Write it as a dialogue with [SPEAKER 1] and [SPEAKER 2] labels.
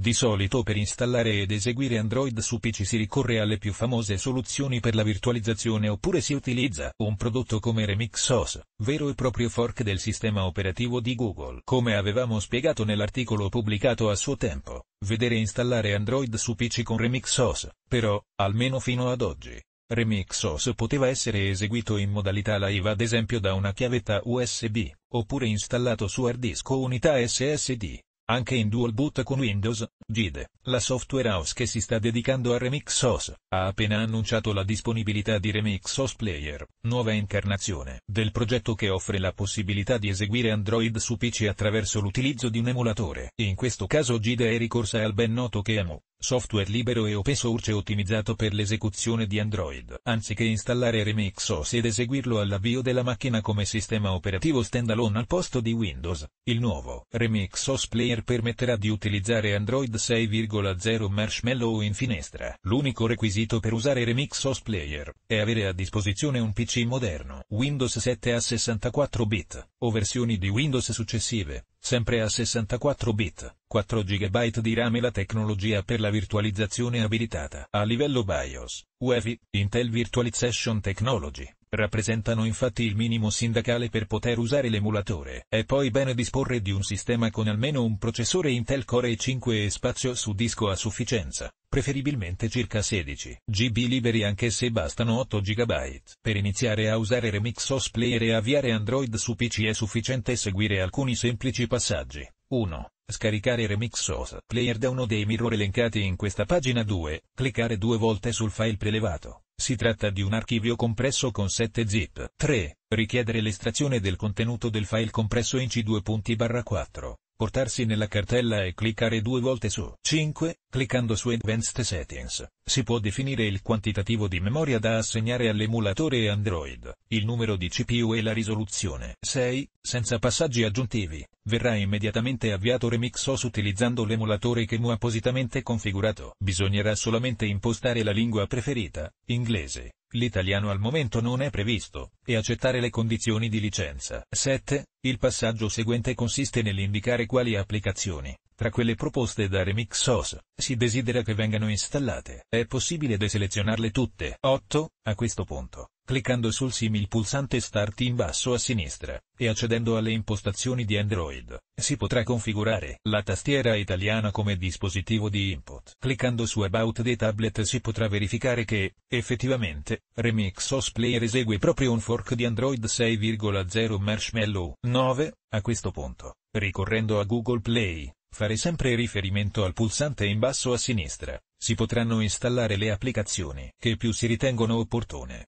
[SPEAKER 1] Di solito per installare ed eseguire Android su PC si ricorre alle più famose soluzioni per la virtualizzazione oppure si utilizza un prodotto come RemixOS, vero e proprio fork del sistema operativo di Google. Come avevamo spiegato nell'articolo pubblicato a suo tempo, vedere installare Android su PC con RemixOS, però, almeno fino ad oggi, RemixOS poteva essere eseguito in modalità live ad esempio da una chiavetta USB, oppure installato su hard disk o unità SSD anche in dual boot con Windows, Gide, la software house che si sta dedicando a RemixOS, ha appena annunciato la disponibilità di RemixOS Player, nuova incarnazione del progetto che offre la possibilità di eseguire Android su PC attraverso l'utilizzo di un emulatore. In questo caso Gide è ricorsa al ben noto Keemu, software libero e open source ottimizzato per l'esecuzione di Android, anziché installare Remix OS ed eseguirlo all'avvio della macchina come sistema operativo standalone al posto di Windows. Il nuovo Remix OS Player permetterà di utilizzare Android 6.0 Marshmallow in finestra. L'unico requisito per usare Remix OS Player è avere a disposizione un PC moderno, Windows 7 a 64 bit, o versioni di Windows successive, sempre a 64 bit, 4 GB di RAM e la tecnologia per la virtualizzazione abilitata a livello BIOS, UEFI, Intel Virtualization Technology, rappresentano infatti il minimo sindacale per poter usare l'emulatore. È poi bene disporre di un sistema con almeno un processore Intel Core i5 e spazio su disco a sufficienza, preferibilmente circa 16 GB liberi anche se bastano 8 GB. Per iniziare a usare Remix OS Player e avviare Android su PC è sufficiente seguire alcuni semplici passaggi. 1. Scaricare Remix Source Player da uno dei mirror elencati in questa pagina 2, cliccare due volte sul file prelevato. Si tratta di un archivio compresso con 7 zip. 3. Richiedere l'estrazione del contenuto del file compresso in C2.4 portarsi nella cartella e cliccare due volte su 5, cliccando su Advanced Settings, si può definire il quantitativo di memoria da assegnare all'emulatore Android, il numero di CPU e la risoluzione. 6, senza passaggi aggiuntivi, verrà immediatamente avviato RemixOS utilizzando l'emulatore che Chemu appositamente configurato. Bisognerà solamente impostare la lingua preferita, inglese, L'italiano al momento non è previsto, e accettare le condizioni di licenza. 7. Il passaggio seguente consiste nell'indicare quali applicazioni, tra quelle proposte da RemixOS, si desidera che vengano installate. È possibile deselezionarle tutte. 8. A questo punto, cliccando sul simil pulsante Start in basso a sinistra, e accedendo alle impostazioni di Android, si potrà configurare la tastiera italiana come dispositivo di input. Cliccando su About the Tablet si potrà verificare che, effettivamente, Remix OS Player esegue proprio un fork di Android 6.0 Marshmallow 9, a questo punto, ricorrendo a Google Play, fare sempre riferimento al pulsante in basso a sinistra, si potranno installare le applicazioni che più si ritengono opportune.